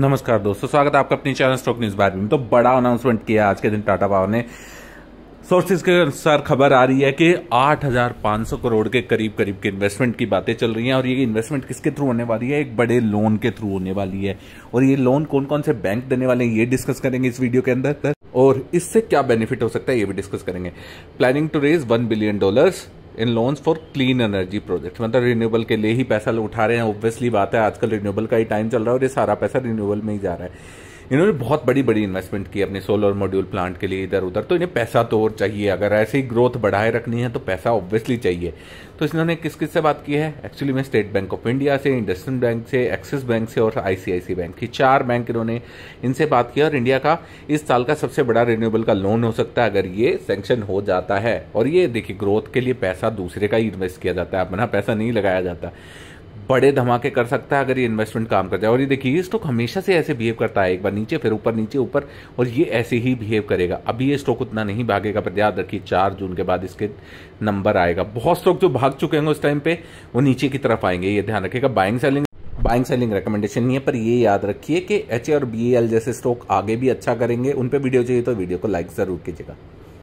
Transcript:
नमस्कार दोस्तों स्वागत है आपका अपने चैनल स्टॉक न्यूज़ बार में तो बड़ा अनाउंसमेंट किया आज के दिन टाटा पावर ने सोर्सेज के अनुसार खबर आ रही है कि 8,500 करोड़ के करीब करीब के इन्वेस्टमेंट की बातें चल रही हैं और ये इन्वेस्टमेंट किसके थ्रू होने वाली है एक बड़े लोन के थ्रू होने वाली है और ये लोन कौन कौन से बैंक देने वाले हैं ये डिस्कस करेंगे इस वीडियो के अंदर और इससे क्या बेनिफिट हो सकता है ये भी डिस्कस करेंगे planning to raise one billion dollars in loans for clean energy project मतलब रिन्यूएबल के लिए ही पैसा उठा रहे हैं ऑब्वियसली बात है आजकल रिन्यूएबल का ही टाइम चल रहा है और ये सारा पैसा रिन्यूएबल में ही जा रहा है इन्होंने बहुत बड़ी बड़ी इन्वेस्टमेंट की अपने सोलर मॉड्यूल प्लांट के लिए इधर उधर तो इन्हें पैसा तो और चाहिए अगर ऐसे ही ग्रोथ बढ़ाए रखनी है तो पैसा ऑब्वियसली चाहिए तो इन्होंने किस किस से बात की है एक्चुअली में स्टेट बैंक ऑफ इंडिया से इंडस्ट्रियल बैंक से एक्सिस बैंक से और आईसीआईसी बैंक की चार बैंक इन्होंने इनसे बात की और इंडिया का इस साल का सबसे बड़ा रिन्यूएबल का लोन हो सकता है अगर ये सेंक्शन हो जाता है और ये देखिए ग्रोथ के लिए पैसा दूसरे का ही इन्वेस्ट किया जाता है अपना पैसा नहीं लगाया जाता बड़े धमाके कर सकता है अगर ये इन्वेस्टमेंट काम कर जाए और ये देखिए ये स्टॉक हमेशा से ऐसे बिहेव करता है एक बार नीचे फिर ऊपर नीचे ऊपर और ये ऐसे ही बिहेव करेगा अभी ये स्टॉक उतना नहीं भागेगा पर याद रखिए चार जून के बाद इसके नंबर आएगा बहुत स्टॉक जो भाग चुके होंगे उस टाइम पे वो नीचे की तरफ आएंगे ये ध्यान रखिएगा buying selling buying selling recommendation नहीं है पर ये याद रखिए कि एच और बी जैसे स्टॉक आगे भी अच्छा करेंगे उन पर वीडियो चाहिए तो वीडियो को लाइक ज़रूर कीजिएगा